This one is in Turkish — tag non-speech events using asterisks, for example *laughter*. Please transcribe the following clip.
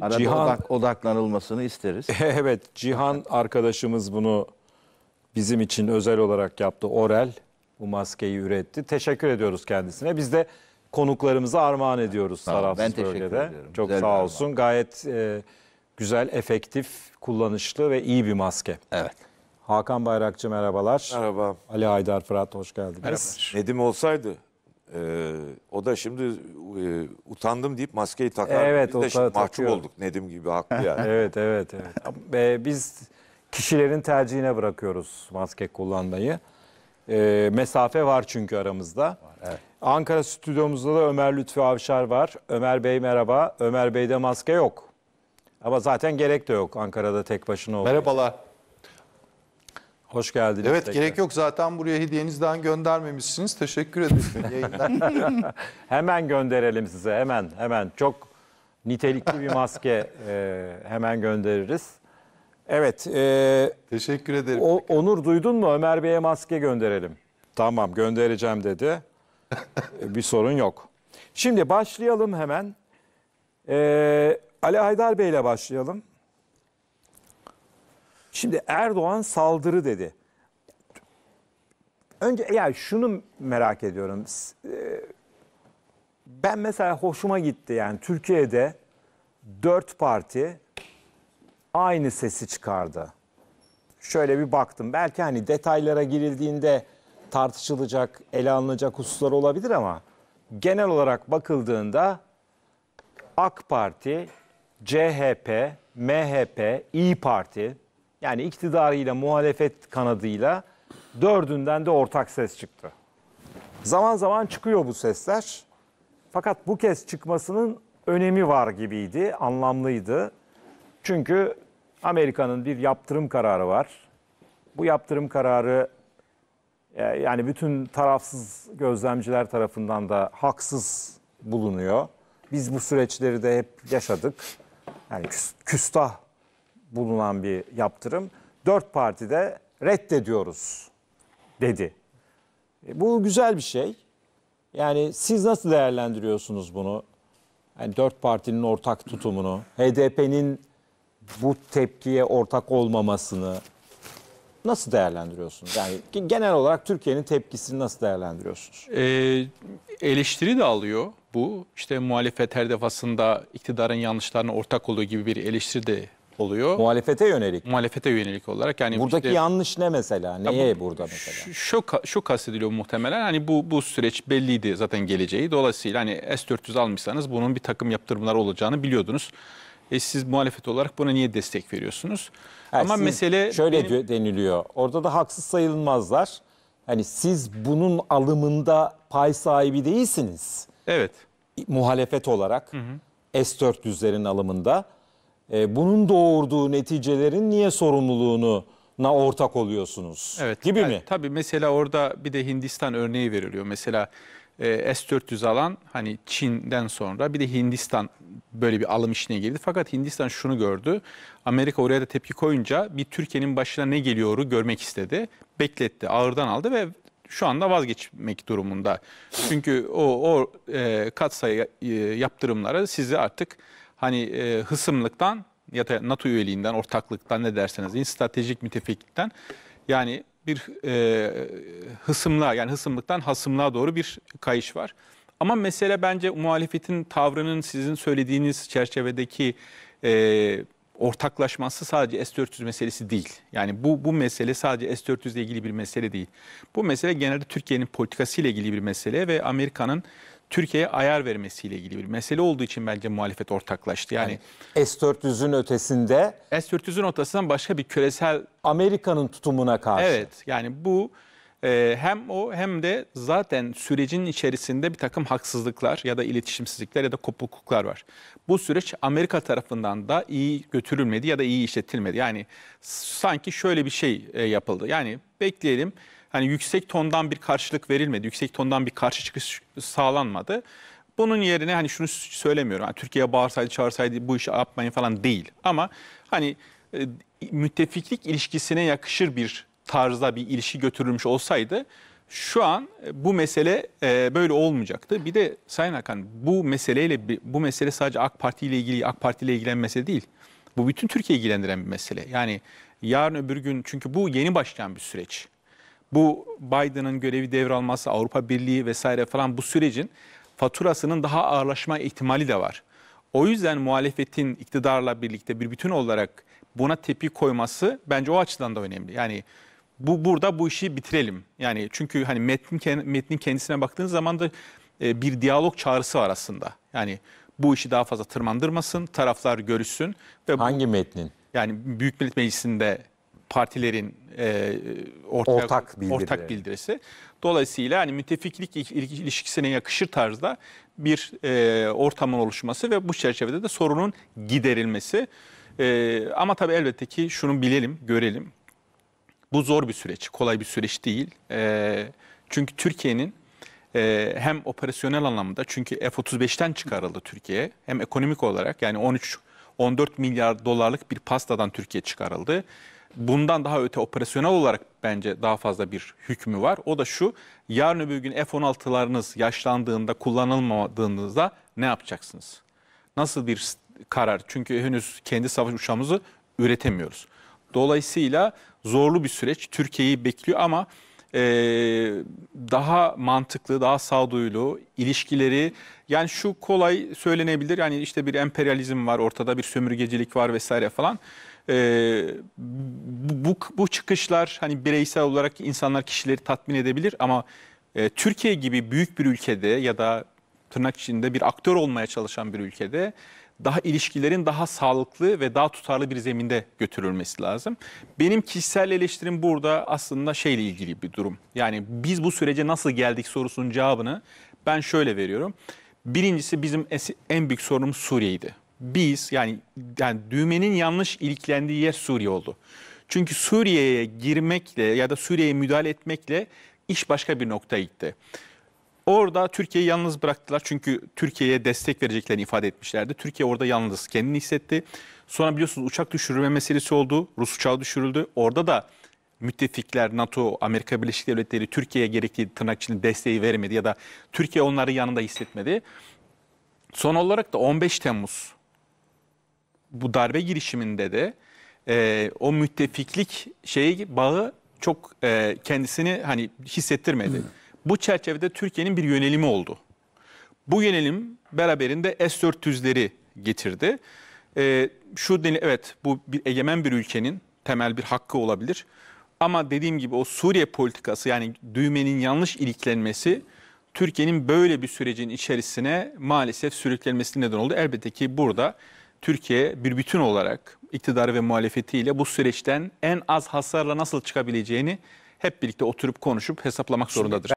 arada Cihan, odak, odaklanılmasını isteriz. *laughs* evet, Cihan arkadaşımız bunu bizim için özel olarak yaptı. Orel bu maskeyi üretti. Teşekkür ediyoruz kendisine. Biz de konuklarımıza armağan ediyoruz tamam, tarafsız ben teşekkür bölgede. Ediyorum. Çok güzel sağ olsun. Armağan. Gayet e, güzel, efektif, kullanışlı ve iyi bir maske. Evet. Hakan Bayrakçı merhabalar. Merhaba. Ali Aydar Fırat hoş geldiniz. Merhaba. Nedim olsaydı ee, o da şimdi e, utandım deyip maskeyi takar. Evet, biz de şimdi mahcup takıyor. olduk Nedim gibi haklı yani. *laughs* evet evet evet. ee, biz kişilerin tercihine bırakıyoruz maske kullanmayı. Ee, mesafe var çünkü aramızda. Evet. Ankara stüdyomuzda da Ömer Lütfü Avşar var. Ömer Bey merhaba. Ömer Bey'de maske yok. Ama zaten gerek de yok Ankara'da tek başına olmak. Merhabalar. Hoş geldiniz. Evet tekrar. gerek yok zaten buraya hediyenizden göndermemişsiniz. Teşekkür ederim. *laughs* hemen gönderelim size hemen hemen. Çok nitelikli bir maske e, hemen göndeririz. Evet. E, Teşekkür ederim. O, Onur duydun mu Ömer Bey'e maske gönderelim. Tamam göndereceğim dedi. E, bir sorun yok. Şimdi başlayalım hemen. E, Ali Haydar Bey ile başlayalım. Şimdi Erdoğan saldırı dedi. Önce yani şunu merak ediyorum. E, ben mesela hoşuma gitti yani Türkiye'de dört parti aynı sesi çıkardı. Şöyle bir baktım. Belki hani detaylara girildiğinde tartışılacak, ele alınacak hususlar olabilir ama genel olarak bakıldığında AK Parti, CHP, MHP, İyi Parti yani iktidarıyla, muhalefet kanadıyla dördünden de ortak ses çıktı. Zaman zaman çıkıyor bu sesler. Fakat bu kez çıkmasının önemi var gibiydi, anlamlıydı. Çünkü Amerika'nın bir yaptırım kararı var. Bu yaptırım kararı e, yani bütün tarafsız gözlemciler tarafından da haksız bulunuyor. Biz bu süreçleri de hep yaşadık. Yani küstah bulunan bir yaptırım. Dört parti de reddediyoruz dedi. E, bu güzel bir şey. Yani siz nasıl değerlendiriyorsunuz bunu? Yani dört partinin ortak tutumunu, HDP'nin bu tepkiye ortak olmamasını nasıl değerlendiriyorsunuz? Yani genel olarak Türkiye'nin tepkisini nasıl değerlendiriyorsunuz? Ee, eleştiri de alıyor bu. İşte muhalefet her defasında iktidarın yanlışlarına ortak olduğu gibi bir eleştiri de oluyor. Muhalefete yönelik. Muhalefete yönelik olarak yani buradaki işte, yanlış ne mesela? Neye bu, burada mesela? Şu şu kastediliyor muhtemelen. Hani bu bu süreç belliydi zaten geleceği. Dolayısıyla hani S400 almışsanız bunun bir takım yaptırımlar olacağını biliyordunuz. E siz muhalefet olarak buna niye destek veriyorsunuz? Yani Ama mesele şöyle benim... deniliyor. Orada da haksız sayılmazlar. Hani siz bunun alımında pay sahibi değilsiniz. Evet. Muhalefet olarak hı hı. S400'lerin alımında e, bunun doğurduğu neticelerin niye sorumluluğunu na ortak oluyorsunuz evet, gibi yani, mi? Tabii mesela orada bir de Hindistan örneği veriliyor. Mesela e, S-400 alan hani Çin'den sonra bir de Hindistan böyle bir alım işine girdi. Fakat Hindistan şunu gördü. Amerika oraya da tepki koyunca bir Türkiye'nin başına ne geliyoru görmek istedi. Bekletti, ağırdan aldı ve şu anda vazgeçmek durumunda. Çünkü o, o e, katsayı e, yaptırımlara sizi artık hani e, hısımlıktan ya da NATO üyeliğinden, ortaklıktan ne derseniz deyin, stratejik müttefiklikten yani bir e, hısımlığa yani hısımlıktan hasımlığa doğru bir kayış var. Ama mesele bence muhalefetin tavrının sizin söylediğiniz çerçevedeki e, ortaklaşması sadece S-400 meselesi değil. Yani bu, bu mesele sadece S-400 ile ilgili bir mesele değil. Bu mesele genelde Türkiye'nin politikasıyla ilgili bir mesele ve Amerika'nın Türkiye'ye ayar vermesiyle ilgili bir mesele olduğu için bence muhalefet ortaklaştı. Yani, yani S-400'ün ötesinde... S-400'ün ötesinden başka bir küresel... Amerika'nın tutumuna karşı. Evet yani bu e, hem o hem de zaten sürecin içerisinde bir takım haksızlıklar ya da iletişimsizlikler ya da kopukluklar var. Bu süreç Amerika tarafından da iyi götürülmedi ya da iyi işletilmedi. Yani sanki şöyle bir şey e, yapıldı. Yani bekleyelim hani yüksek tondan bir karşılık verilmedi. Yüksek tondan bir karşı çıkış sağlanmadı. Bunun yerine hani şunu söylemiyorum. Yani Türkiye bağırsaydı çağırsaydı bu işi yapmayın falan değil. Ama hani e, müttefiklik ilişkisine yakışır bir tarzda bir ilişki götürülmüş olsaydı şu an e, bu mesele e, böyle olmayacaktı. Bir de Sayın Hakan bu meseleyle bu mesele sadece AK Parti ile ilgili AK Parti ile ilgilen mesele değil. Bu bütün Türkiye ilgilendiren bir mesele. Yani yarın öbür gün çünkü bu yeni başlayan bir süreç bu Biden'ın görevi devralması, Avrupa Birliği vesaire falan bu sürecin faturasının daha ağırlaşma ihtimali de var. O yüzden muhalefetin iktidarla birlikte bir bütün olarak buna tepki koyması bence o açıdan da önemli. Yani bu burada bu işi bitirelim. Yani çünkü hani metnin metnin kendisine baktığınız zaman da e, bir diyalog çağrısı var aslında. Yani bu işi daha fazla tırmandırmasın, taraflar görüşsün ve hangi metnin? Yani Büyük Millet Meclisi'nde partilerin e, ortaya, ortak, bildiri. ortak bildirisi. Dolayısıyla hani müttefiklik ilişkisine yakışır tarzda bir e, ortamın oluşması ve bu çerçevede de sorunun giderilmesi. E, ama tabii elbette ki şunu bilelim, görelim. Bu zor bir süreç, kolay bir süreç değil. E, çünkü Türkiye'nin e, hem operasyonel anlamda çünkü F-35'ten çıkarıldı Türkiye hem ekonomik olarak yani 13 14 milyar dolarlık bir pastadan Türkiye çıkarıldı bundan daha öte operasyonel olarak bence daha fazla bir hükmü var. O da şu, yarın öbür gün F-16'larınız yaşlandığında, kullanılmadığınızda ne yapacaksınız? Nasıl bir karar? Çünkü henüz kendi savaş uçağımızı üretemiyoruz. Dolayısıyla zorlu bir süreç Türkiye'yi bekliyor ama e, daha mantıklı, daha sağduyulu ilişkileri yani şu kolay söylenebilir. Yani işte bir emperyalizm var ortada, bir sömürgecilik var vesaire falan e, bu, bu çıkışlar hani bireysel olarak insanlar kişileri tatmin edebilir ama e, Türkiye gibi büyük bir ülkede ya da tırnak içinde bir aktör olmaya çalışan bir ülkede daha ilişkilerin daha sağlıklı ve daha tutarlı bir zeminde götürülmesi lazım. Benim kişisel eleştirim burada aslında şeyle ilgili bir durum. Yani biz bu sürece nasıl geldik sorusunun cevabını ben şöyle veriyorum. Birincisi bizim en büyük sorunumuz Suriye'ydi biz yani yani düğmenin yanlış iliklendiği yer Suriye oldu. Çünkü Suriye'ye girmekle ya da Suriye'ye müdahale etmekle iş başka bir noktaya gitti. Orada Türkiye'yi yalnız bıraktılar çünkü Türkiye'ye destek vereceklerini ifade etmişlerdi. Türkiye orada yalnız kendini hissetti. Sonra biliyorsunuz uçak düşürme meselesi oldu. Rus uçağı düşürüldü. Orada da müttefikler, NATO, Amerika Birleşik Devletleri Türkiye'ye gerekli tırnak için desteği vermedi ya da Türkiye onları yanında hissetmedi. Son olarak da 15 Temmuz bu darbe girişiminde de e, o müttefiklik şeyi bağı çok e, kendisini hani hissettirmedi. Hı. Hmm. Bu çerçevede Türkiye'nin bir yönelimi oldu. Bu yönelim beraberinde S-400'leri getirdi. E, şu deni evet bu bir egemen bir ülkenin temel bir hakkı olabilir. Ama dediğim gibi o Suriye politikası yani düğmenin yanlış iliklenmesi Türkiye'nin böyle bir sürecin içerisine maalesef sürüklenmesine neden oldu. Elbette ki burada Türkiye bir bütün olarak iktidarı ve muhalefetiyle bu süreçten en az hasarla nasıl çıkabileceğini hep birlikte oturup konuşup hesaplamak zorundadır.